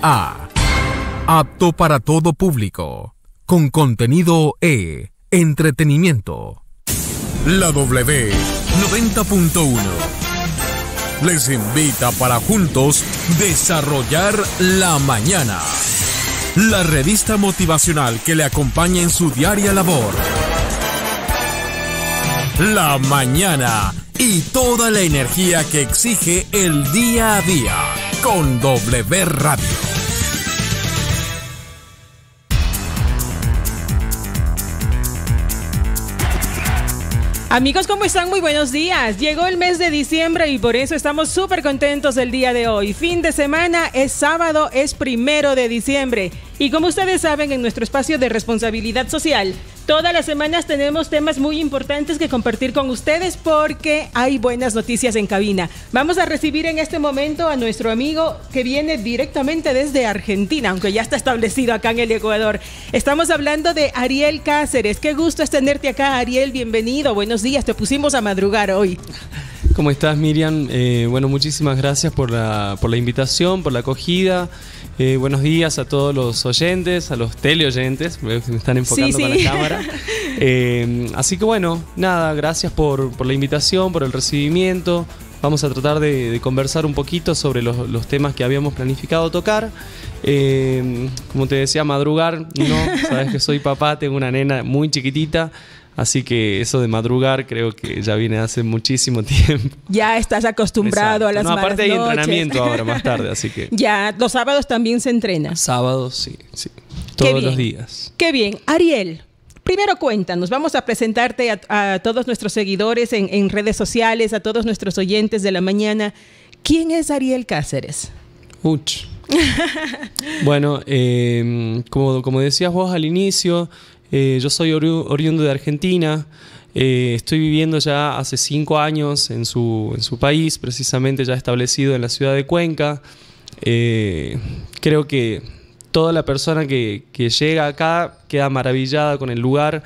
A. Apto para todo público. Con contenido E. Entretenimiento. La W 90.1 les invita para juntos desarrollar la mañana. La revista motivacional que le acompaña en su diaria labor. La mañana y toda la energía que exige el día a día con W Radio. Amigos, ¿cómo están? Muy buenos días. Llegó el mes de diciembre y por eso estamos súper contentos el día de hoy. Fin de semana es sábado, es primero de diciembre. Y como ustedes saben, en nuestro espacio de responsabilidad social, todas las semanas tenemos temas muy importantes que compartir con ustedes porque hay buenas noticias en cabina. Vamos a recibir en este momento a nuestro amigo que viene directamente desde Argentina, aunque ya está establecido acá en el Ecuador. Estamos hablando de Ariel Cáceres. Qué gusto es tenerte acá, Ariel. Bienvenido. Buenos días. Te pusimos a madrugar hoy. ¿Cómo estás, Miriam? Eh, bueno, muchísimas gracias por la, por la invitación, por la acogida. Eh, buenos días a todos los oyentes, a los teleoyentes, me están enfocando con la cámara. Eh, así que bueno, nada, gracias por, la invitación, por el recibimiento. Vamos a tratar de, conversar un poquito sobre los, temas que habíamos planificado tocar. Eh, como te decía, madrugar, no, sabes que soy papá, tengo una nena muy chiquitita. Así que eso de madrugar creo que ya viene hace muchísimo tiempo. Ya estás acostumbrado a las no, aparte hay entrenamiento ahora más tarde, así que. Ya, los sábados también se entrena. Sábados, sí, sí. Todos los días. Qué bien. Ariel, Primero cuéntanos, vamos a presentarte a, todos nuestros seguidores en, redes sociales, a todos nuestros oyentes de la mañana. ¿Quién es Ariel Cáceres? Uch. bueno, em, como, como decías vos al inicio, eh, yo soy oriundo de Argentina, eh, estoy viviendo ya hace cinco años en su, en su, país, precisamente ya establecido en la ciudad de Cuenca. Eh, creo que toda la persona que, que, llega acá queda maravillada con el lugar.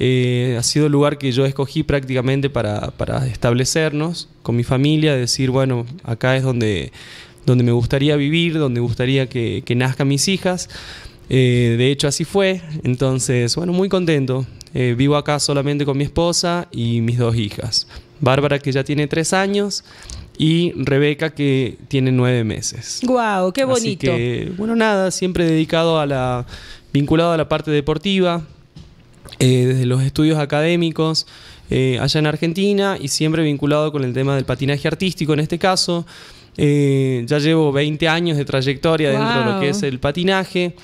ha sido el lugar que yo escogí prácticamente para, para establecernos con mi familia, decir, bueno, acá es donde donde me gustaría vivir, donde gustaría que, que nazcan mis hijas. Eh, de hecho, así fue. Entonces, bueno, muy contento. Eh, vivo acá solamente con mi esposa y mis dos hijas. Bárbara, que ya tiene tres años, y Rebeca, que tiene nueve meses. ¡Guau! ¡Qué bonito! bueno, nada, siempre dedicado a la. vinculado a la parte deportiva, eh, desde los estudios académicos. allá en Argentina y siempre vinculado con el tema del patinaje artístico en este caso. ya llevo 20 años de trayectoria dentro de lo que es el patinaje.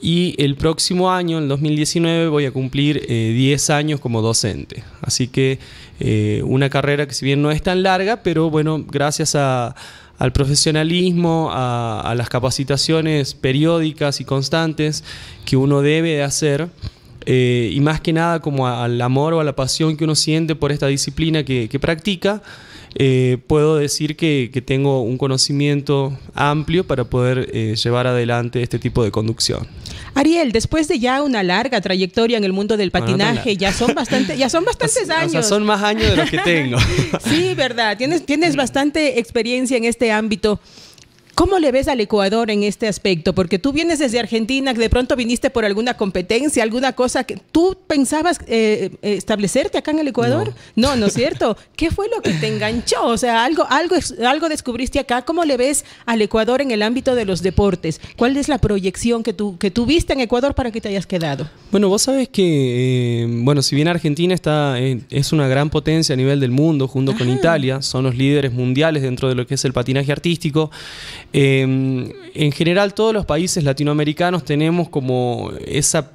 Y el próximo año, en 2019, voy a cumplir 10 eh, años como docente. Así que eh, una carrera que si bien no es tan larga, pero bueno, gracias al profesionalismo, a, las capacitaciones periódicas y constantes que uno debe de hacer, eh, y más que nada como al amor o a la pasión que uno siente por esta disciplina que practica, eh, puedo decir que, tengo un conocimiento amplio para poder eh, llevar adelante este tipo de conducción. Ariel, después de ya una larga trayectoria en el mundo del patinaje, ya son bastante, ya son bastantes años. son más años de los que tengo. sí, verdad. Tienes, tienes bastante experiencia en este ámbito. ¿Cómo le ves al Ecuador en este aspecto? Porque tú vienes desde Argentina, de pronto viniste por alguna competencia, alguna cosa que tú pensabas eh, eh, establecerte acá en el Ecuador. No, no, es cierto. ¿Qué fue lo que te enganchó? O sea, algo, algo, algo descubriste acá. ¿Cómo le ves al Ecuador en el ámbito de los deportes? ¿Cuál es la proyección que tú que tuviste en Ecuador para que te hayas quedado? Bueno, vos sabes que, eh, bueno, si bien Argentina está es una gran potencia a nivel del mundo, junto con Italia, son los líderes mundiales dentro de lo que es el patinaje artístico. Em, en general, todos los países latinoamericanos tenemos como esa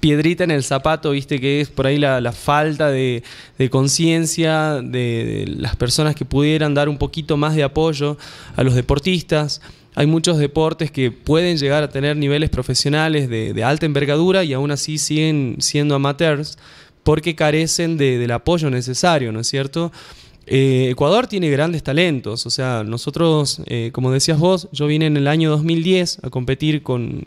piedrita en el zapato, viste, que es por ahí la, falta de, conciencia de, las personas que pudieran dar un poquito más de apoyo a los deportistas. Hay muchos deportes que pueden llegar a tener niveles profesionales de, de alta envergadura y aún así siguen siendo amateurs porque carecen del apoyo necesario, ¿no es cierto? Eh, Ecuador tiene grandes talentos, o sea, nosotros, eh, como decías vos, yo vine en el año 2010 a competir con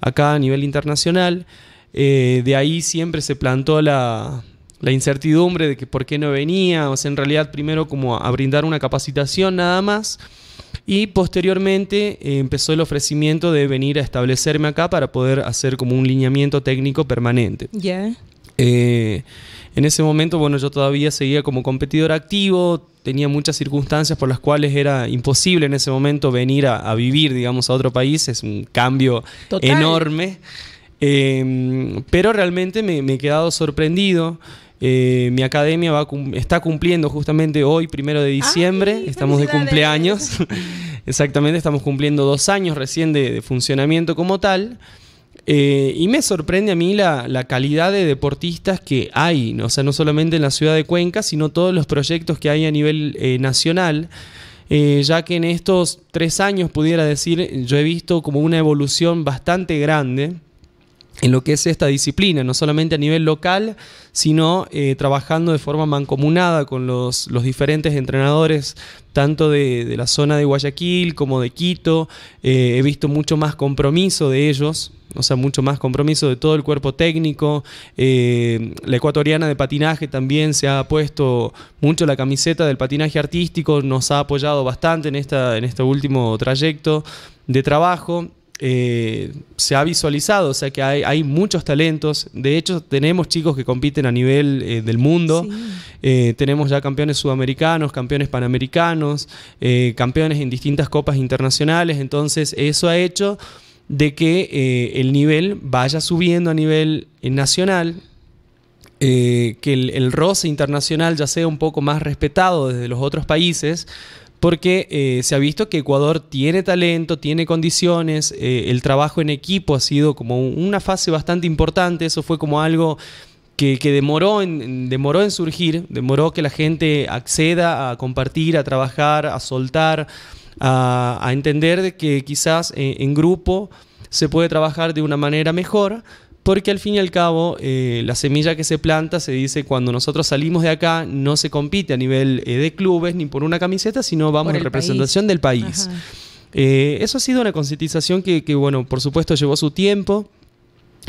acá a nivel internacional, eh, de ahí siempre se plantó la, incertidumbre de que por qué no venía, o sea, en realidad primero como a, brindar una capacitación nada más, y posteriormente empezó el ofrecimiento de venir a establecerme acá para poder hacer como un lineamiento técnico permanente. En ese momento, bueno, yo todavía seguía como competidor activo, tenía muchas circunstancias por las cuales era imposible en ese momento venir a, vivir, digamos, a otro país. Es un cambio enorme. Em, pero realmente me, he quedado sorprendido. Eh, mi academia está cumpliendo justamente hoy, primero de diciembre, estamos de cumpleaños. Exactamente, estamos cumpliendo dos años recién de funcionamiento como tal. Eh, y me sorprende a mí la, calidad de deportistas que hay, ¿no? sea, no solamente en la ciudad de Cuenca, sino todos los proyectos que hay a nivel eh, nacional. Eh, ya que en estos tres años pudiera decir, yo he visto como una evolución bastante grande en lo que es esta disciplina, no solamente a nivel local, sino eh, trabajando de forma mancomunada con los, diferentes entrenadores, tanto de, la zona de Guayaquil como de Quito. Eh, he visto mucho más compromiso de ellos, o sea, mucho más compromiso de todo el cuerpo técnico. Eh, la ecuatoriana de patinaje también se ha puesto mucho la camiseta del patinaje artístico, nos ha apoyado bastante en, esta, en este último trayecto de trabajo. Eh, se ha visualizado, o sea que hay, muchos talentos. De hecho, tenemos chicos que compiten a nivel eh, del mundo. Eh, tenemos ya campeones sudamericanos, campeones panamericanos, campeones en distintas copas internacionales. Entonces, eso ha hecho de que el nivel vaya subiendo a nivel nacional. que el, el roce internacional ya sea un poco más respetado desde los otros países, porque eh, se ha visto que Ecuador tiene talento, tiene condiciones, eh, el trabajo en equipo ha sido como una fase bastante importante, eso fue como algo... Que, demoró, en, demoró en surgir, demoró que la gente acceda a compartir, a trabajar, a soltar, a, entender que quizás eh, en grupo se puede trabajar de una manera mejor, porque al fin y al cabo, eh, la semilla que se planta se dice cuando nosotros salimos de acá, no se compite a nivel eh, de clubes ni por una camiseta, sino vamos en representación del país. Eh, eso ha sido una concientización que, que, bueno, por supuesto llevó su tiempo.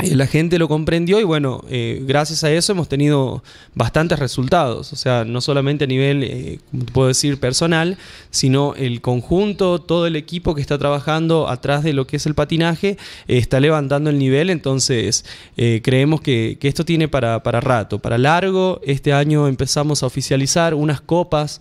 Eh, la gente lo comprendió y bueno, eh, gracias a eso hemos tenido bastantes resultados, o sea, no solamente a nivel, eh, puedo decir, personal, sino el conjunto, todo el equipo que está trabajando atrás de lo que es el patinaje, está levantando el nivel, entonces creemos que, esto tiene para, rato, para largo, este año empezamos a oficializar unas copas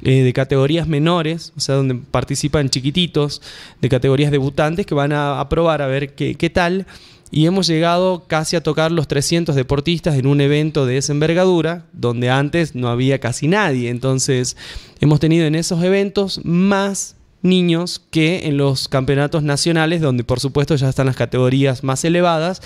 de categorías menores, o sea, donde participan chiquititos, de categorías debutantes que van a, probar a ver qué tal y hemos llegado casi a tocar los 300 deportistas en un evento de esa envergadura, donde antes no había casi nadie. Entonces, hemos tenido en esos eventos más niños que en los campeonatos nacionales, donde por supuesto ya están las categorías más elevadas,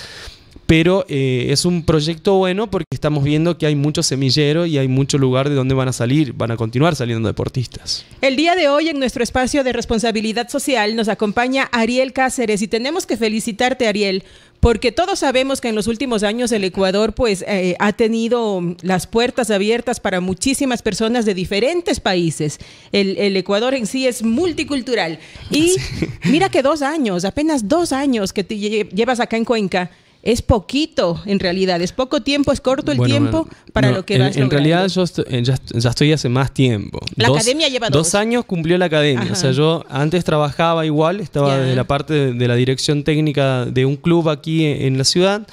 pero eh, es un proyecto bueno porque estamos viendo que hay mucho semillero y hay mucho lugar de donde van a salir, van a continuar saliendo deportistas. El día de hoy en nuestro espacio de responsabilidad social nos acompaña Ariel Cáceres y tenemos que felicitarte Ariel porque todos sabemos que en los últimos años el Ecuador pues eh, ha tenido las puertas abiertas para muchísimas personas de diferentes países. El, Ecuador en sí es multicultural. Y mira que dos años, apenas dos años que te llevas acá en Cuenca, es poquito en realidad, es poco tiempo, es corto el tiempo para lo que en, En realidad yo eh, ya, estoy hace más tiempo. La academia lleva dos. dos años cumplió la academia, o sea, yo antes trabajaba igual, estaba desde la parte de, la dirección técnica de un club aquí e, en, la ciudad,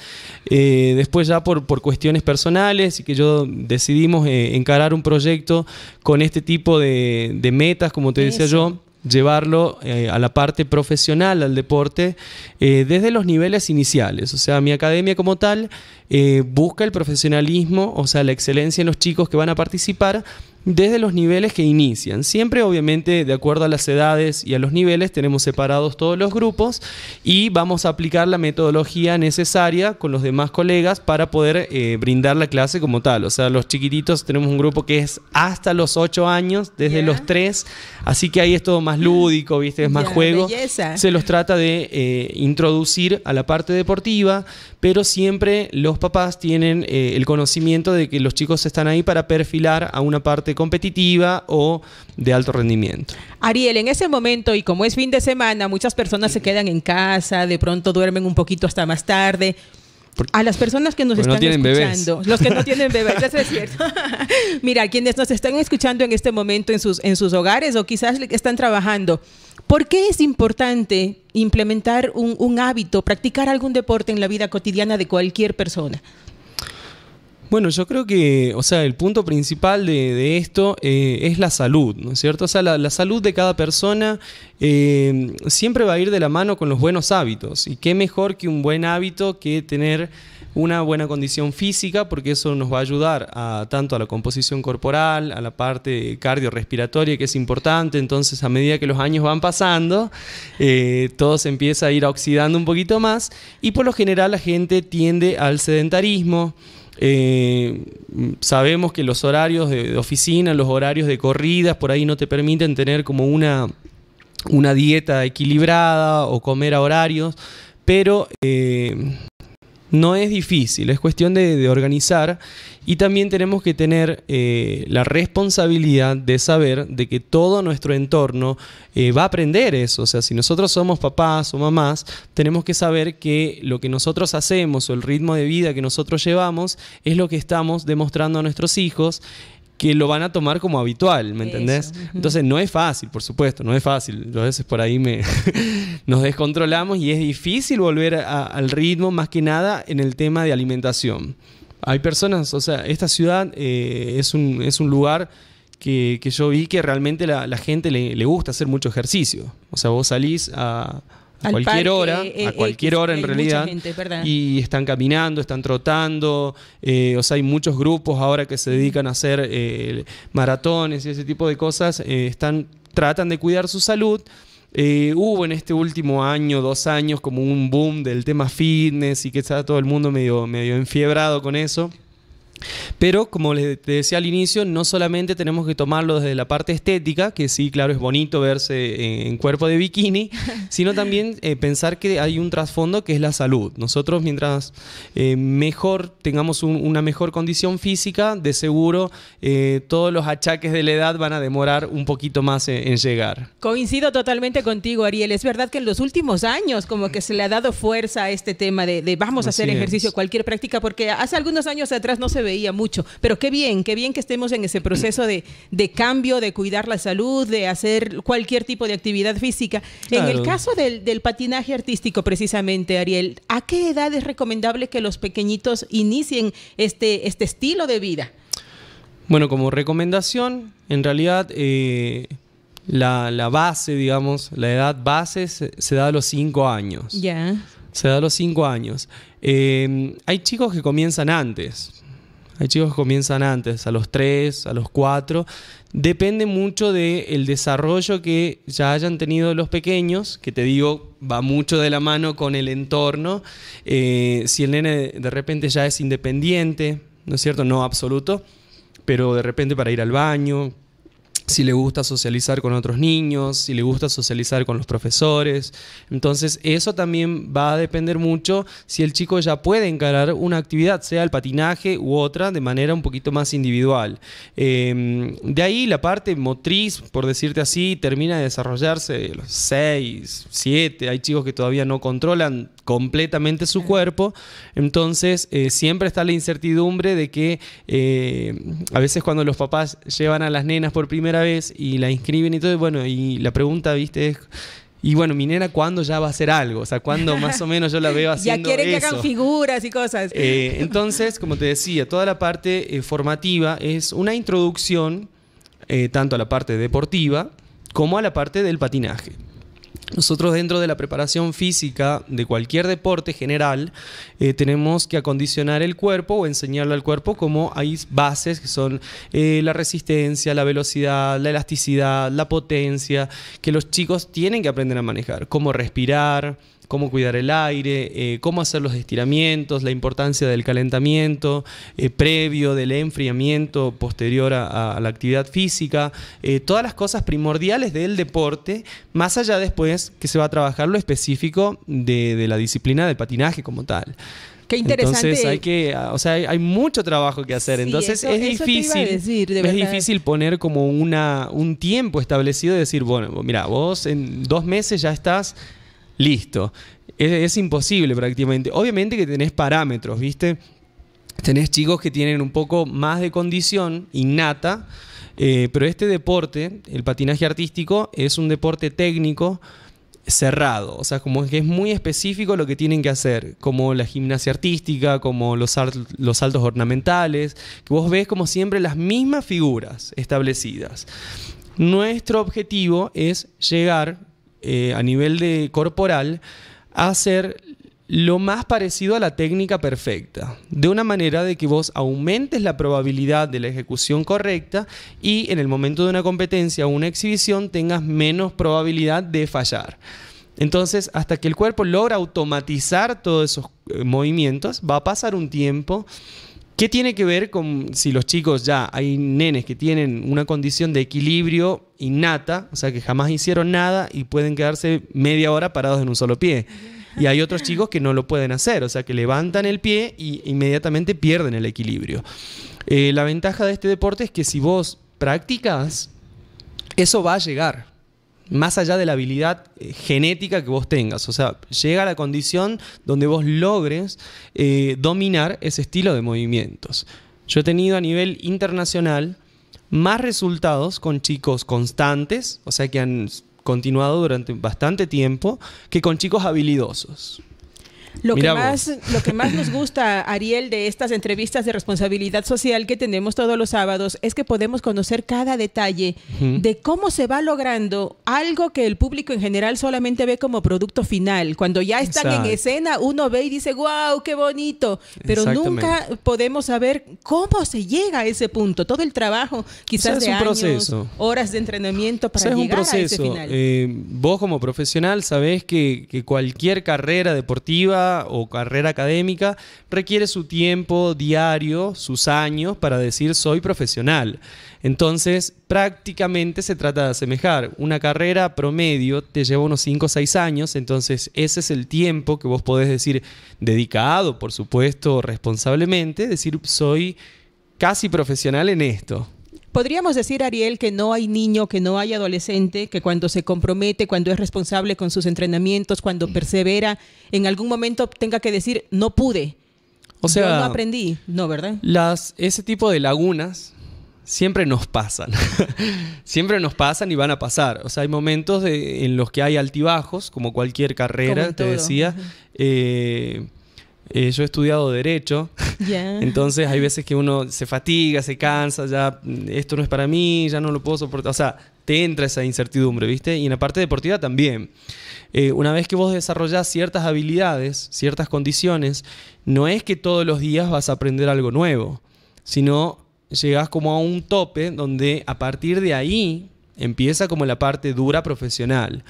eh, después ya por, por cuestiones personales y que yo decidimos eh, encarar un proyecto con este tipo de, metas, como te decía yo llevarlo eh, a la parte profesional, al deporte, eh, desde los niveles iniciales. O sea, mi academia como tal eh, busca el profesionalismo, o sea, la excelencia en los chicos que van a participar desde los niveles que inician. Siempre, obviamente, de acuerdo a las edades y a los niveles, tenemos separados todos los grupos y vamos a aplicar la metodología necesaria con los demás colegas para poder eh, brindar la clase como tal. O sea, los chiquititos tenemos un grupo que es hasta los 8 años, desde los 3, así que ahí es todo más lúdico, ¿viste? es más juego. Se los trata de eh, introducir a la parte deportiva, pero siempre los papás tienen eh, el conocimiento de que los chicos están ahí para perfilar a una parte competitiva o de alto rendimiento. Ariel, en ese momento, y como es fin de semana, muchas personas se quedan en casa, de pronto duermen un poquito hasta más tarde. A las personas que nos están escuchando, los que no tienen bebés, eso es cierto. Mira, quienes nos están escuchando en este momento en sus, en sus hogares o quizás están trabajando, ¿Por qué es importante implementar un, hábito, practicar algún deporte en la vida cotidiana de cualquier persona? Bueno, yo creo que, o sea, el punto principal de, esto eh, es la salud, ¿no es cierto? O sea, la, salud de cada persona eh, siempre va a ir de la mano con los buenos hábitos. Y qué mejor que un buen hábito que tener una buena condición física, porque eso nos va a ayudar a, tanto a la composición corporal, a la parte cardiorrespiratoria, que es importante. Entonces, a medida que los años van pasando, eh, todo se empieza a ir oxidando un poquito más. Y por lo general, la gente tiende al sedentarismo. Eh, sabemos que los horarios de, oficina, los horarios de corridas, por ahí no te permiten tener como una una dieta equilibrada o comer a horarios, pero eh, no es difícil, es cuestión de, organizar y también tenemos que tener eh, la responsabilidad de saber de que todo nuestro entorno eh, va a aprender eso. O sea, si nosotros somos papás o mamás, tenemos que saber que lo que nosotros hacemos o el ritmo de vida que nosotros llevamos es lo que estamos demostrando a nuestros hijos que lo van a tomar como habitual, ¿me entendés? Entonces no es fácil, por supuesto, no es fácil. A veces por ahí me nos descontrolamos y es difícil volver al ritmo, más que nada en el tema de alimentación. Hay personas, o sea, esta ciudad eh, es, un, es un lugar que, yo vi que realmente la, la gente le, gusta hacer mucho ejercicio. O sea, vos salís a, a cualquier hora, a cualquier hora eh, eh, en realidad. y están caminando, están trotando, eh, o sea, hay muchos grupos ahora que se dedican a hacer maratones y ese tipo de cosas, están, tratan de cuidar su salud. hubo en este último año, dos años, como un boom del tema fitness y que está todo el mundo medio, medio enfiebrado con eso. Pero como les decía al inicio, no solamente tenemos que tomarlo desde la parte estética, que sí, claro, es bonito verse en cuerpo de bikini, sino también eh, pensar que hay un trasfondo que es la salud. Nosotros mientras eh, mejor tengamos una mejor condición física, de seguro eh, todos los achaques de la edad van a demorar un poquito más en, llegar. Coincido totalmente contigo, Ariel. Es verdad que en los últimos años como que se le ha dado fuerza a este tema de, vamos a hacer ejercicio, cualquier práctica, porque hace algunos años atrás no se veía veía mucho. Pero qué bien, qué bien que estemos en ese proceso de, cambio, de cuidar la salud, de hacer cualquier tipo de actividad física. En el caso del, patinaje artístico, precisamente, Ariel, ¿a qué edad es recomendable que los pequeñitos inicien este, este estilo de vida? Bueno, como recomendación, en realidad eh, la, base, digamos, la edad base se, da a los cinco años. Ya. Se da a los cinco años. Eh, hay chicos que comienzan antes. Hay chicos que comienzan antes, a los tres, a los cuatro. Depende mucho del desarrollo que ya hayan tenido los pequeños, que te digo, va mucho de la mano con el entorno. Eh, si el nene de repente ya es independiente, ¿no es cierto? No absoluto, pero de repente para ir al baño, si le gusta socializar con otros niños, si le gusta socializar con los profesores. Entonces, eso también va a depender mucho si el chico ya puede encarar una actividad, sea el patinaje u otra, de manera un poquito más individual. Em, de ahí la parte motriz, por decirte así, termina de desarrollarse los 6, 7, hay chicos que todavía no controlan completamente su cuerpo. Entonces, eh, siempre está la incertidumbre de que eh, a veces cuando los papás llevan a las nenas por primera vez y la inscriben y todo, bueno, y la pregunta, viste, es... Y bueno, nena ¿cuándo ya va a hacer algo? O sea, ¿cuándo más o menos yo la veo haciendo Ya quieren que hagan figuras y cosas. Eh, entonces, como te decía, toda la parte formativa es una introducción tanto a la parte deportiva como a la parte del patinaje. Nosotros dentro de la preparación física de cualquier deporte general eh, tenemos que acondicionar el cuerpo o enseñarle al cuerpo como hay bases que son eh, la resistencia, la velocidad, la elasticidad, la potencia, que los chicos tienen que aprender a manejar, cómo respirar, cómo cuidar el aire, eh, cómo hacer los estiramientos, la importancia del calentamiento eh, previo, del enfriamiento posterior a, la actividad física, eh, todas las cosas primordiales del deporte, más allá después que se va a trabajar lo específico de, la disciplina de patinaje como tal. Qué interesante. Entonces hay que, ah, o sea, hay, mucho trabajo que hacer. Entonces es difícil, es difícil poner como una un tiempo establecido y decir, bueno, mira, vos en dos meses ya estás listo. Es, imposible prácticamente. Obviamente que tenés parámetros, ¿viste? Tenés chicos que tienen un poco más de condición innata, eh, pero este deporte, el patinaje artístico, es un deporte técnico cerrado, o sea, como que es muy específico lo que tienen que hacer, como la gimnasia artística, como los, los saltos ornamentales, que vos ves como siempre las mismas figuras establecidas. Nuestro objetivo es llegar eh, a nivel de corporal hacer lo más parecido a la técnica perfecta, de una manera de que vos aumentes la probabilidad de la ejecución correcta y en el momento de una competencia o una exhibición tengas menos probabilidad de fallar. Entonces, hasta que el cuerpo logra automatizar todos esos eh, movimientos, va a pasar un tiempo ¿Qué tiene que ver con si los chicos ya hay nenes que tienen una condición de equilibrio innata, o sea que jamás hicieron nada y pueden quedarse media hora parados en un solo pie? Y hay otros chicos que no lo pueden hacer, o sea que levantan el pie y inmediatamente pierden el equilibrio. Eh, la ventaja de este deporte es que si vos practicas, eso va a llegar más allá de la habilidad eh, genética que vos tengas. O sea, llega a la condición donde vos logres eh, dominar ese estilo de movimientos. Yo he tenido a nivel internacional más resultados con chicos constantes, o sea, que han continuado durante bastante tiempo, que con chicos habilidosos. Lo que, más, lo que más nos gusta, Ariel, de estas entrevistas de responsabilidad social que tenemos todos los sábados es que podemos conocer cada detalle de cómo se va logrando algo que el público en general solamente ve como producto final. Cuando ya están en escena, uno ve y dice, wow, qué bonito, pero nunca podemos saber cómo se llega a ese punto. Todo el trabajo, quizás de años, horas de entrenamiento para llegar un proceso. a ese final. Eh, vos como profesional sabés que cualquier carrera deportiva o carrera académica requiere su tiempo diario, sus años para decir soy profesional. Entonces, prácticamente se trata de asemejar. Una carrera promedio te lleva unos 5 o 6 años, entonces ese es el tiempo que vos podés decir dedicado, por supuesto, responsablemente, decir soy casi profesional en esto. Podríamos decir, Ariel, que no hay niño, que no hay adolescente, que cuando se compromete, cuando es responsable con sus entrenamientos, cuando persevera, en algún momento tenga que decir, no pude. O sea, no aprendí, no, ¿verdad? Las, ese tipo de lagunas siempre nos pasan. siempre nos pasan y van a pasar. O sea, hay momentos en los que hay altibajos, como cualquier carrera, te decía. Eh, yo he estudiado derecho, entonces hay veces que uno se fatiga, se cansa, ya mm, esto no es para mí, ya no lo puedo soportar, o sea, te entra esa incertidumbre, ¿viste? Y en la parte deportiva también. Eh, una vez que vos desarrollás ciertas habilidades, ciertas condiciones, no es que todos los días vas a aprender algo nuevo, sino llegás como a un tope donde a partir de ahí empieza como la parte dura profesional.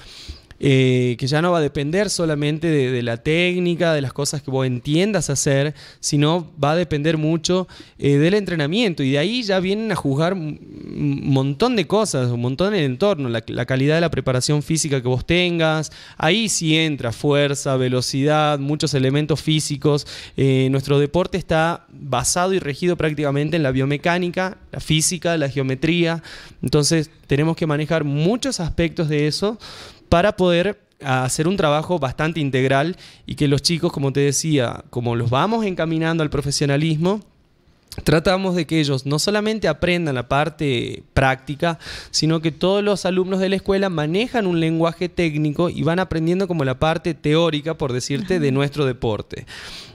Eh, que ya no va a depender solamente de, la técnica, de las cosas que vos entiendas hacer, sino va a depender mucho eh, del entrenamiento. Y de ahí ya vienen a juzgar un montón de cosas, un montón del entorno, la, calidad de la preparación física que vos tengas. Ahí sí entra fuerza, velocidad, muchos elementos físicos. Eh, nuestro deporte está basado y regido prácticamente en la biomecánica, la física, la geometría. Entonces tenemos que manejar muchos aspectos de eso para poder ah, hacer un trabajo bastante integral y que los chicos, como te decía, como los vamos encaminando al profesionalismo, tratamos de que ellos no solamente aprendan la parte práctica, sino que todos los alumnos de la escuela manejan un lenguaje técnico y van aprendiendo como la parte teórica, por decirte, de nuestro deporte.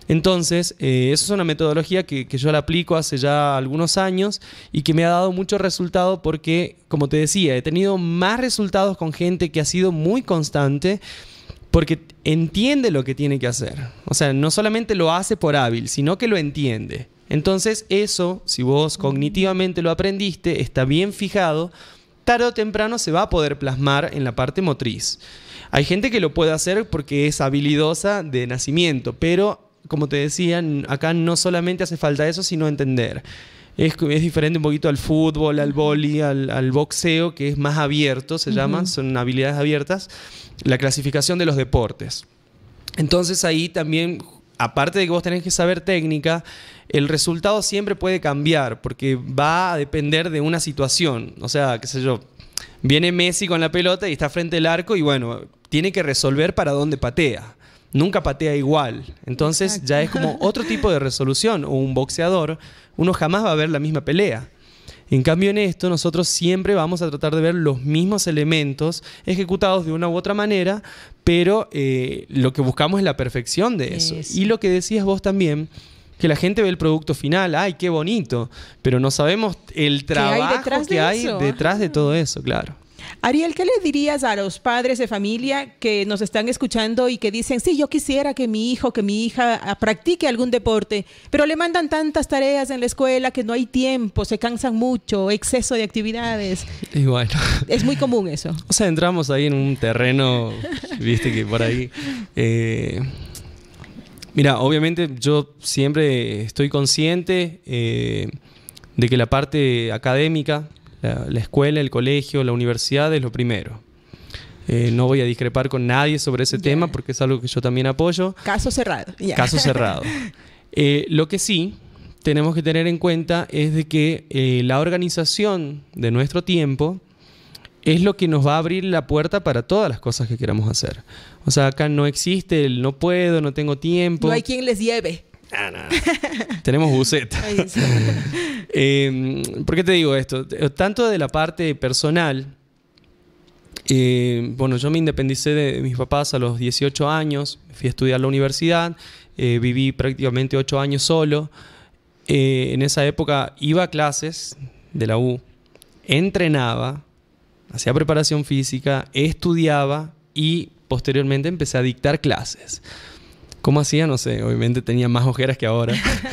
Entonces, eh, eso es una metodología que, que, yo la aplico hace ya algunos años y que me ha dado mucho resultado porque, como te decía, he tenido más resultados con gente que ha sido muy constante porque entiende lo que tiene que hacer. O sea, no solamente lo hace por hábil, sino que lo entiende. Entonces eso, si vos cognitivamente lo aprendiste, está bien fijado, tarde o temprano se va a poder plasmar en la parte motriz. Hay gente que lo puede hacer porque es habilidosa de nacimiento, pero como te decía, acá no solamente hace falta eso, sino entender. Es, diferente un poquito al fútbol, al vóley, al, boxeo, que es más abierto, se llama, son habilidades abiertas, la clasificación de los deportes. Entonces ahí también aparte de que vos tenés que saber técnica, el resultado siempre puede cambiar porque va a depender de una situación. O sea, qué sé yo, viene Messi con la pelota y está frente al arco y bueno, tiene que resolver para dónde patea. Nunca patea igual. Entonces ya es como otro tipo de resolución. O un boxeador, uno jamás va a ver la misma pelea. En cambio en esto nosotros siempre vamos a tratar de ver los mismos elementos ejecutados de una u otra manera, pero eh, lo que buscamos es la perfección de eso. Y lo que decías vos también que la gente ve el producto final, ay, qué bonito, pero no sabemos el trabajo que hay detrás de todo eso, claro. Ariel, ¿qué le dirías a los padres de familia que nos están escuchando y que dicen, sí, yo quisiera que mi hijo, que mi hija ah, practique algún deporte, pero le mandan tantas tareas en la escuela que no hay tiempo, se cansan mucho, exceso de actividades? Igual. Es muy común eso. O sea, entramos ahí en un terreno, viste que por ahí... Eh, mira, obviamente yo siempre estoy consciente eh, de que la parte académica la, escuela, el colegio, la universidad es lo primero. Eh, no voy a discrepar con nadie sobre ese tema porque es algo que yo también apoyo. Caso cerrado. Caso cerrado. Eh, lo que sí tenemos que tener en cuenta es de que eh, la organización de nuestro tiempo es lo que nos va a abrir la puerta para todas las cosas que queramos hacer. O sea, acá no existe el no puedo, no tengo tiempo. No hay quien les lleve. Ah, Tenemos buceta. Em, ¿Por qué te digo esto? Tanto de la parte personal, eh, bueno, yo me independicé de mis papás a los 18 años, fui a estudiar la universidad, eh, viví prácticamente 8 años solo. Eh, en esa época iba a clases de la U, entrenaba, hacía preparación física, estudiaba y posteriormente empecé a dictar clases. ¿Cómo hacía? No sé, obviamente tenía más ojeras que ahora.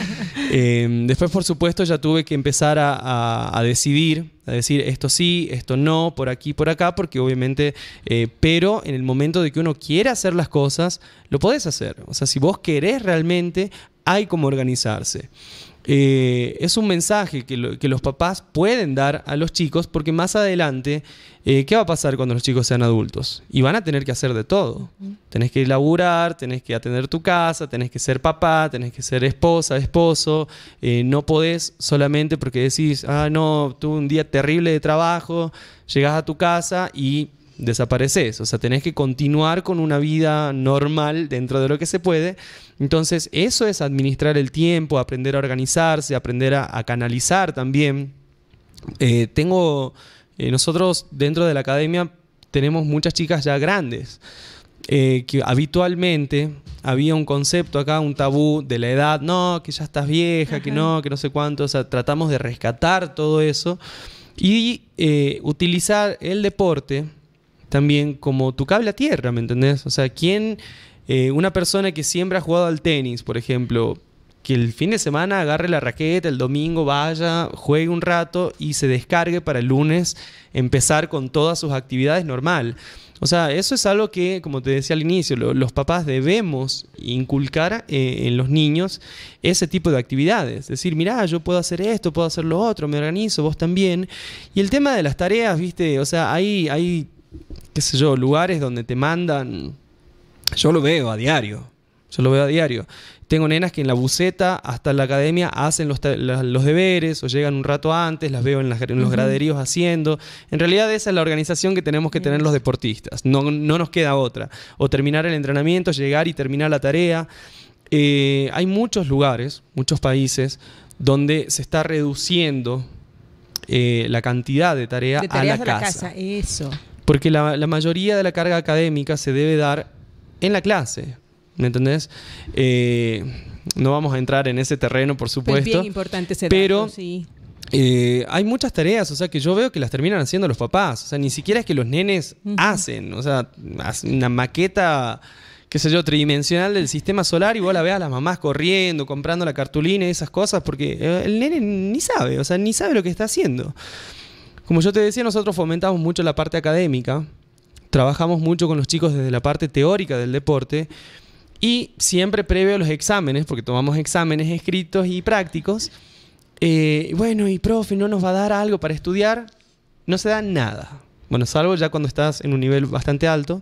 Em, después, por supuesto, ya tuve que empezar a, decidir, a decir esto sí, esto no, por aquí, por acá, porque obviamente, eh, pero en el momento de que uno quiera hacer las cosas, lo podés hacer. O sea, si vos querés realmente, hay como organizarse. Eh, es un mensaje que, los papás pueden dar a los chicos porque más adelante, eh, ¿qué va a pasar cuando los chicos sean adultos? Y van a tener que hacer de todo. Tienes Tenés que laburar, tenés que atender tu casa, tenés que ser papá, tenés que ser esposa, esposo. Eh, no podés solamente porque decís, ah, no, tuve un día terrible de trabajo, llegás a tu casa y desapareces, o sea, tenés que continuar con una vida normal dentro de lo que se puede. Entonces, eso es administrar el tiempo, aprender a organizarse, aprender a, canalizar también. Eh, tengo, eh, nosotros dentro de la academia tenemos muchas chicas ya grandes, eh, que habitualmente había un concepto acá, un tabú de la edad, no, que ya estás vieja, que no, que no sé cuánto, o sea, tratamos de rescatar todo eso y utilizar el deporte también como tu cable a tierra, ¿me entendés? O sea, ¿quién, eh, una persona que siempre ha jugado al tenis, por ejemplo, que el fin de semana agarre la raqueta, el domingo vaya, juegue un rato y se descargue para el lunes empezar con todas sus actividades normal. O sea, eso es algo que, como te decía al inicio, los papás debemos inculcar eh, en los niños ese tipo de actividades. Decir, mirá, yo puedo hacer esto, puedo hacer lo otro, me organizo, vos también. Y el tema de las tareas, viste, o sea, hay, hay qué sé yo, lugares donde te mandan. Yo lo veo a diario. Yo lo veo a diario. Tengo nenas que en la buceta hasta la academia hacen los, deberes o llegan un rato antes, las veo en, los graderíos haciendo. En realidad esa es la organización que tenemos que tener los deportistas. No, no nos queda otra. O terminar el entrenamiento, llegar y terminar la tarea. Eh, hay muchos lugares, muchos países, donde se está reduciendo eh, la cantidad de tarea a la, casa. Eso. Porque la, mayoría de la carga académica se debe dar en la clase, ¿me entendés? Eh, no vamos a entrar en ese terreno, por supuesto. bien importante pero, sí. Eh, hay muchas tareas, o sea, que yo veo que las terminan haciendo los papás. O sea, ni siquiera es que los nenes hacen, o sea, una maqueta, qué sé yo, tridimensional del sistema solar y vos la veas a las mamás corriendo, comprando la cartulina y esas cosas, porque el nene ni sabe, o sea, ni sabe lo que está haciendo. Como yo te decía, nosotros fomentamos mucho la parte académica, trabajamos mucho con los chicos desde la parte teórica del deporte y siempre previo a los exámenes, porque tomamos exámenes escritos y prácticos, eh, bueno, y profe, ¿no nos va a dar algo para estudiar? No se da nada. Bueno, salvo ya cuando estás en un nivel bastante alto.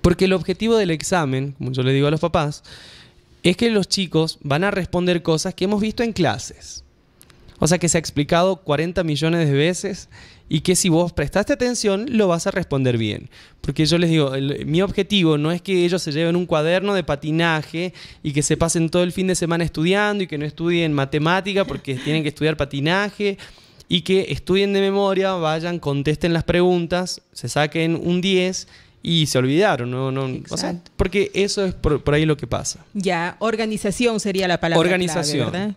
Porque el objetivo del examen, como yo le digo a los papás, es que los chicos van a responder cosas que hemos visto en clases. O sea que se ha explicado 40 millones de veces y que si vos prestaste atención lo vas a responder bien. Porque yo les digo, mi objetivo no es que ellos se lleven un cuaderno de patinaje y que se pasen todo el fin de semana estudiando y que no estudien matemática porque tienen que estudiar patinaje y que estudien de memoria, vayan, contesten las preguntas, se saquen un 10 y se olvidaron, ¿no? no o sea, porque eso es por, ahí lo que pasa. Ya, organización sería la palabra. Organización.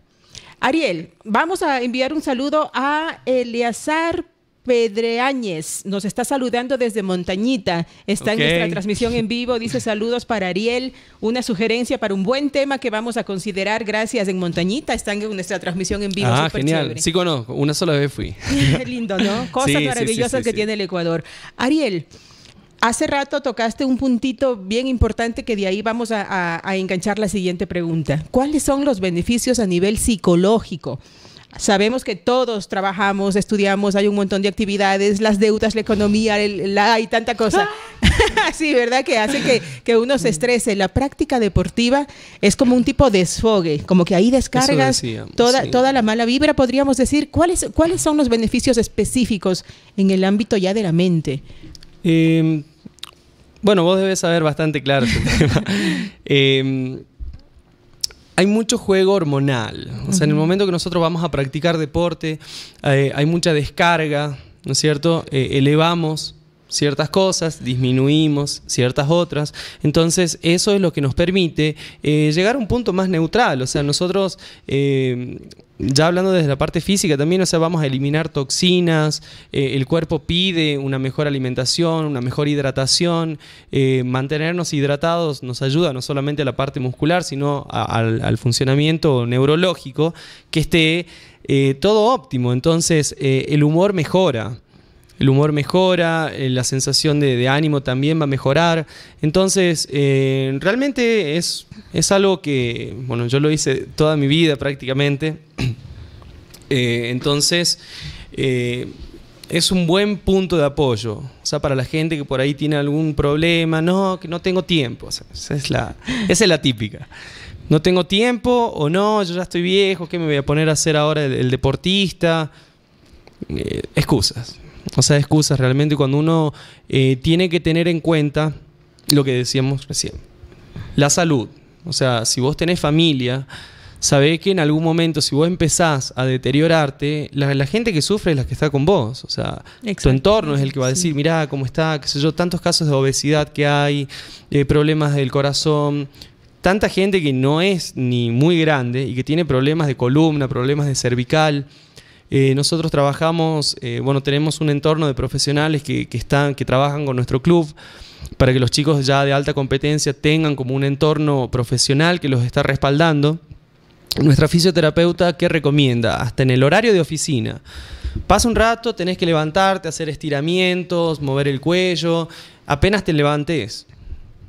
Ariel, vamos a enviar un saludo a Eleazar Pedreáñez nos está saludando desde Montañita. Está en nuestra transmisión en vivo. Dice saludos para Ariel. Una sugerencia para un buen tema que vamos a considerar. Gracias en Montañita. Están en nuestra transmisión en vivo. Ah, genial. Sí, no, una sola vez fui. Lindo, ¿no? Cosas maravillosas que tiene el Ecuador. Ariel, Hace rato tocaste un puntito bien importante que de ahí vamos a, enganchar la siguiente pregunta. ¿Cuáles son los beneficios a nivel psicológico? Sabemos que todos trabajamos, estudiamos, hay un montón de actividades, las deudas, la economía, la, hay tanta cosa. sí, ¿verdad? Que hace que, uno se estrese. La práctica deportiva es como un tipo de desfogue, como que ahí descargas toda, la mala vibra, podríamos decir. ¿Cuáles, ¿Cuáles son los beneficios específicos en el ámbito ya de la mente? Em, bueno, vos debes saber bastante claro este tema. Em, hay mucho juego hormonal. O sea, en el momento que nosotros vamos a practicar deporte, eh, hay mucha descarga, ¿no es cierto? Eh, elevamos ciertas cosas, disminuimos ciertas otras. Entonces, eso es lo que nos permite eh, llegar a un punto más neutral. O sea, nosotros, eh, ya hablando desde la parte física también, o sea, vamos a eliminar toxinas, eh, el cuerpo pide una mejor alimentación, una mejor hidratación, mantenernos hidratados nos ayuda no solamente a la parte muscular, sino al funcionamiento neurológico, que esté... todo óptimo, entonces el humor mejora, el humor mejora, eh, la sensación de, ánimo también va a mejorar. Entonces, eh, realmente es, es algo que, bueno, yo lo hice toda mi vida prácticamente. Eh, entonces, es un buen punto de apoyo. O sea, para la gente que por ahí tiene algún problema, no, que no tengo tiempo. esa, es la, es la típica. No tengo tiempo o no, yo ya estoy viejo, ¿qué me voy a poner a hacer ahora el deportista? excusas o sea, excusas realmente cuando uno eh, tiene que tener en cuenta lo que decíamos recién. La salud. O sea, si vos tenés familia, sabés que en algún momento, si vos empezás a deteriorarte, la, gente que sufre es la que está con vos. O sea, tu entorno es el que va a decir, mirá cómo está, qué sé yo, tantos casos de obesidad que hay, eh, problemas del corazón, tanta gente que no es ni muy grande y que tiene problemas de columna, problemas de cervical. Eh, nosotros trabajamos, eh, bueno, tenemos un entorno de profesionales que, están, que trabajan con nuestro club para que los chicos ya de alta competencia tengan como un entorno profesional que los está respaldando. Nuestra fisioterapeuta, ¿qué recomienda? Hasta en el horario de oficina. Pasa un rato, tenés que levantarte, hacer estiramientos, mover el cuello, apenas te levantes.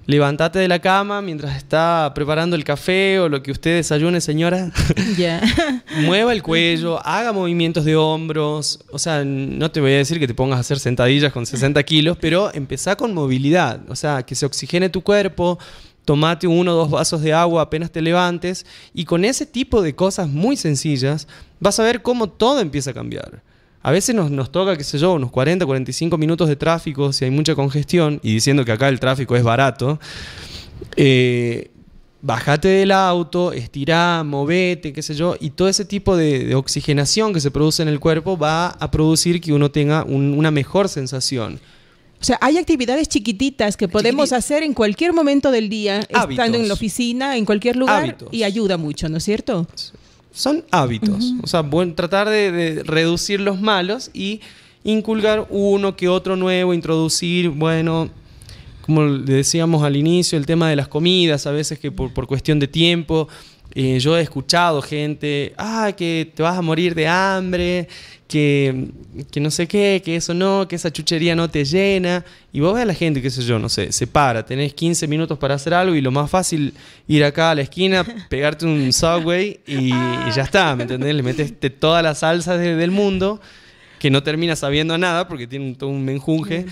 Levantate de la cama mientras está preparando el café o lo que usted desayune, señora. Mueva el cuello, haga movimientos de hombros. O sea, no te voy a decir que te pongas a hacer sentadillas con 60 kilos, pero empezá con movilidad. O sea, que se oxigene tu cuerpo, tomate uno o dos vasos de agua apenas te levantes y con ese tipo de cosas muy sencillas vas a ver cómo todo empieza a cambiar. A veces nos, toca, qué sé yo, unos 40, 45 minutos de tráfico si hay mucha congestión, y diciendo que acá el tráfico es barato. Eh, bájate bajate del auto, estirá, movete, qué sé yo, y todo ese tipo de, oxigenación que se produce en el cuerpo va a producir que uno tenga una mejor sensación. O sea, hay actividades chiquititas que podemos hacer en cualquier momento del día, estando en la oficina, en cualquier lugar, y ayuda mucho, ¿no es cierto? Sí son hábitos. O sea, tratar de, reducir los malos y inculcar uno que otro nuevo, introducir, bueno, como decíamos al inicio, el tema de las comidas, a veces que por, por cuestión de tiempo yo he escuchado gente, ah, que te vas a morir de hambre, que, que, no sé qué, que eso no, que esa chuchería no te llena. Y vos ves a la gente, qué sé yo, no sé, se para, tenés 15 minutos para hacer algo y lo más fácil ir acá a la esquina, pegarte un subway y, ya ah. está, ¿me entendés? Le metes todas las salsas del mundo que no termina sabiendo nada porque tiene todo un menjunje. Mm.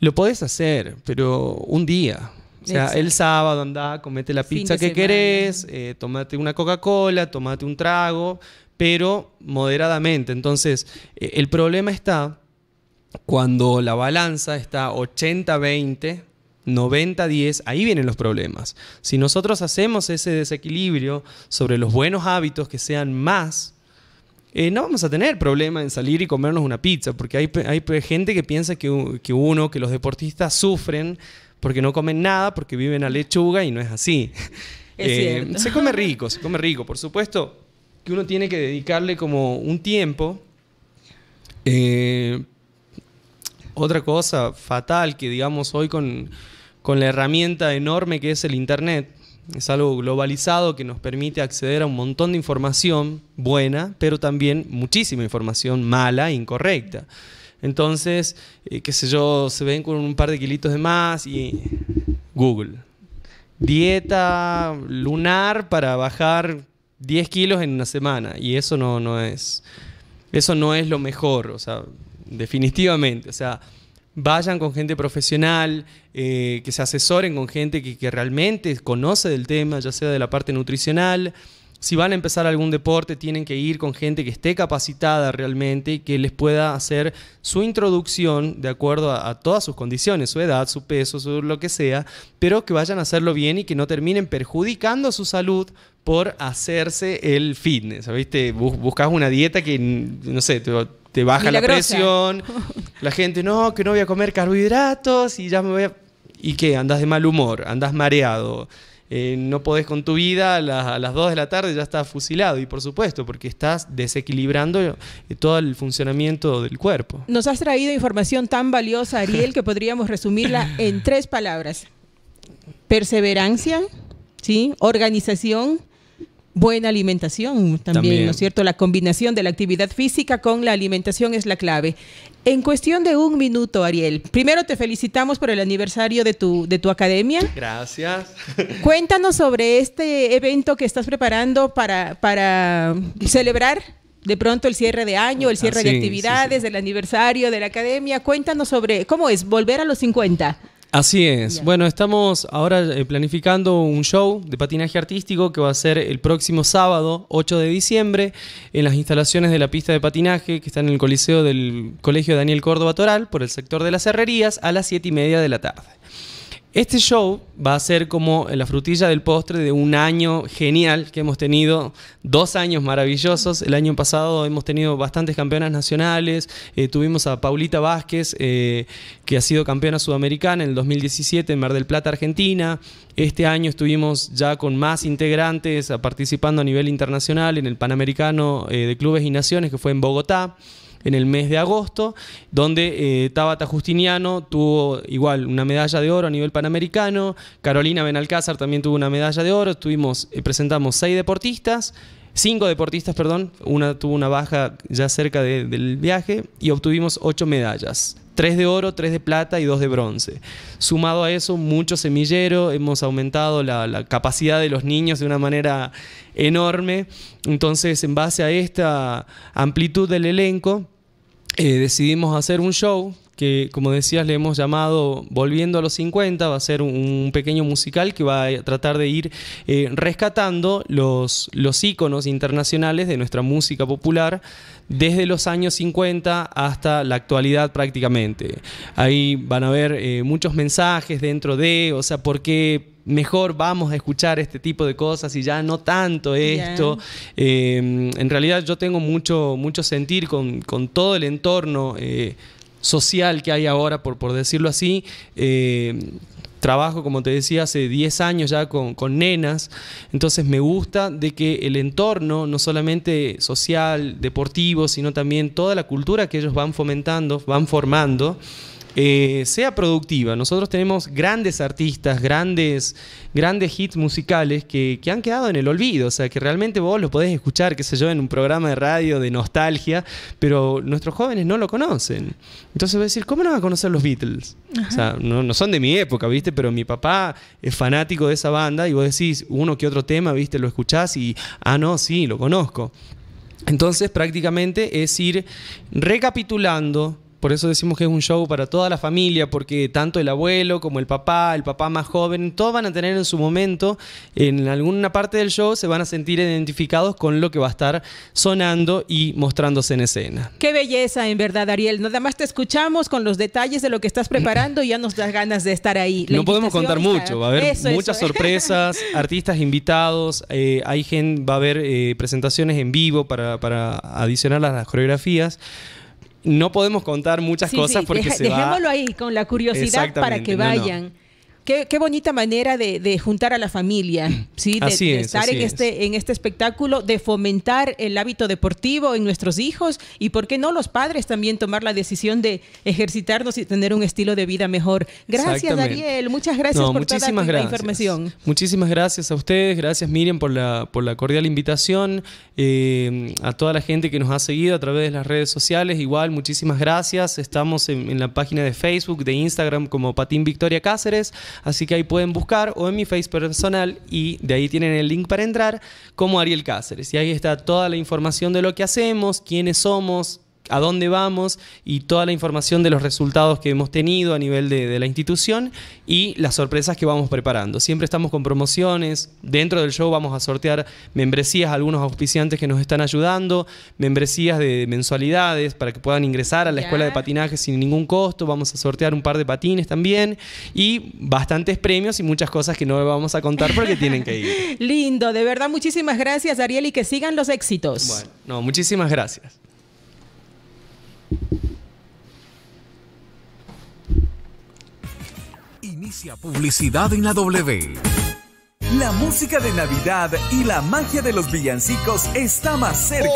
Lo podés hacer, pero un día, o sea, el sábado anda comete la pizza que querés, eh, tomate una Coca-Cola, tomate un trago, pero moderadamente. Entonces, eh, el problema está cuando la balanza está 80-20, 90-10, ahí vienen los problemas. Si nosotros hacemos ese desequilibrio sobre los buenos hábitos que sean más, eh, no vamos a tener problema en salir y comernos una pizza, porque hay, hay gente que piensa que, que uno, que los deportistas sufren porque no comen nada, porque viven a lechuga y no es así. Eh, se come rico, se come rico. Por supuesto que uno tiene que dedicarle como un tiempo. Eh, otra cosa fatal que digamos hoy con, con la herramienta enorme que es el Internet, es algo globalizado que nos permite acceder a un montón de información buena, pero también muchísima información mala e incorrecta. Entonces, eh, qué sé yo, se ven con un par de kilitos de más y Google. Dieta lunar para bajar 10 kilos en una semana. Y eso no, no es. Eso no es lo mejor. O sea, definitivamente. O sea, vayan con gente profesional, eh, que se asesoren con gente que, realmente conoce del tema, ya sea de la parte nutricional, si van a empezar algún deporte, tienen que ir con gente que esté capacitada realmente y que les pueda hacer su introducción de acuerdo a, todas sus condiciones, su edad, su peso, su lo que sea, pero que vayan a hacerlo bien y que no terminen perjudicando su salud por hacerse el fitness. ¿Viste? Buscas una dieta que, no sé, te, baja la presión. La gente, no, que no voy a comer carbohidratos y ya me voy a... ¿Y qué? Andas de mal humor, andas mareado. Eh, no podés con tu vida, a las, a 2 de la tarde ya estás fusilado, y por supuesto, porque estás desequilibrando eh, todo el funcionamiento del cuerpo. Nos has traído información tan valiosa, Ariel, que podríamos resumirla en tres palabras. Perseverancia, ¿sí? organización, buena alimentación también, ¿no es cierto? La combinación de la actividad física con la alimentación es la clave. En cuestión de un minuto, Ariel, primero te felicitamos por el aniversario de tu, de tu academia. Gracias. Cuéntanos sobre este evento que estás preparando para, para celebrar de pronto el cierre de año, el cierre de ah, actividades, el aniversario de la academia. Cuéntanos sobre cómo es volver a los 50. Así es. Bueno, estamos ahora eh, planificando un show de patinaje artístico que va a ser el próximo sábado, 8 de diciembre, en las instalaciones de la pista de patinaje que está en el Coliseo del Colegio Daniel Córdoba Toral, por el sector de las Herrerías, a las 7 y media de la tarde. Este show va a ser como la frutilla del postre de un año genial que hemos tenido, dos años maravillosos. El año pasado hemos tenido bastantes campeonas nacionales, eh, tuvimos a Paulita Vázquez, eh, que ha sido campeona sudamericana en el 2017 en Mar del Plata, Argentina. Este año estuvimos ya con más integrantes participando a nivel internacional en el Panamericano eh, de Clubes y Naciones, que fue en Bogotá en el mes de agosto, donde eh, Tabata Justiniano tuvo igual una medalla de oro a nivel panamericano, Carolina Benalcázar también tuvo una medalla de oro, eh, presentamos seis deportistas, cinco deportistas, perdón, una tuvo una baja ya cerca del viaje y obtuvimos ocho medallas. Tres de oro, tres de plata y dos de bronce. Sumado a eso, mucho semillero, hemos aumentado la, capacidad de los niños de una manera enorme. Entonces, en base a esta amplitud del elenco, eh, decidimos hacer un show que como decías le hemos llamado Volviendo a los 50, va a ser un pequeño musical que va a tratar de ir eh, rescatando los, los íconos internacionales de nuestra música popular desde los años 50 hasta la actualidad prácticamente. Ahí van a haber eh, muchos mensajes dentro de, o sea, por qué mejor vamos a escuchar este tipo de cosas y ya no tanto esto. Eh, en realidad yo tengo mucho, mucho sentir con, con todo el entorno social que hay ahora, por, por decirlo así. Eh, trabajo, como te decía, hace 10 años ya con, con, nenas, entonces me gusta de que el entorno, no solamente social, deportivo, sino también toda la cultura que ellos van fomentando, van formando, eh, sea productiva. Nosotros tenemos grandes artistas, grandes, grandes hits musicales que, han quedado en el olvido, o sea, que realmente vos lo podés escuchar, qué sé yo, en un programa de radio de nostalgia, pero nuestros jóvenes no lo conocen. Entonces voy a decir, ¿cómo no van a conocer los Beatles? O sea, no, no, son de mi época, ¿viste? Pero mi papá es fanático de esa banda y vos decís, uno que otro tema, ¿viste? Lo escuchás y, ah, no, sí, lo conozco. Entonces prácticamente es ir recapitulando por eso decimos que es un show para toda la familia, porque tanto el abuelo como el papá, el papá más joven, todos van a tener en su momento, en alguna parte del show, se van a sentir identificados con lo que va a estar sonando y mostrándose en escena. Qué belleza, en verdad, Ariel. Nada más te escuchamos con los detalles de lo que estás preparando y ya nos das ganas de estar ahí. no podemos contar mucho, va a haber muchas sorpresas, artistas invitados, eh, hay gente, va a haber eh, presentaciones en vivo para adicionar las coreografías no podemos contar muchas cosas porque se Dejémoslo ahí con la curiosidad para que vayan qué, bonita manera de, juntar a la familia, ¿sí? De, estar este, en, este, espectáculo, de fomentar el hábito deportivo en nuestros hijos y, ¿por qué no los padres también tomar la decisión de ejercitarnos y tener un estilo de vida mejor? Gracias, Daniel. Muchas gracias por toda la información. Muchísimas gracias a ustedes. Gracias, Miriam, por la, por la cordial invitación. Eh, a toda la gente que nos ha seguido a través de las redes sociales, igual, muchísimas gracias. Estamos en, en la página de Facebook, de Instagram como Patín Victoria Cáceres. Así que ahí pueden buscar o en mi Face personal y de ahí tienen el link para entrar como Ariel Cáceres. Y ahí está toda la información de lo que hacemos, quiénes somos, a dónde vamos y toda la información de los resultados que hemos tenido a nivel de, la institución y las sorpresas que vamos preparando. Siempre estamos con promociones, dentro del show vamos a sortear membresías a algunos auspiciantes que nos están ayudando, membresías de mensualidades para que puedan ingresar a la escuela de patinaje sin ningún costo, vamos a sortear un par de patines también y bastantes premios y muchas cosas que no vamos a contar porque tienen que ir. Lindo, de verdad muchísimas gracias Ariel y que sigan los éxitos. Bueno, no, muchísimas gracias. Inicia publicidad en la W. La música de Navidad y la magia de los villancicos está más cerca.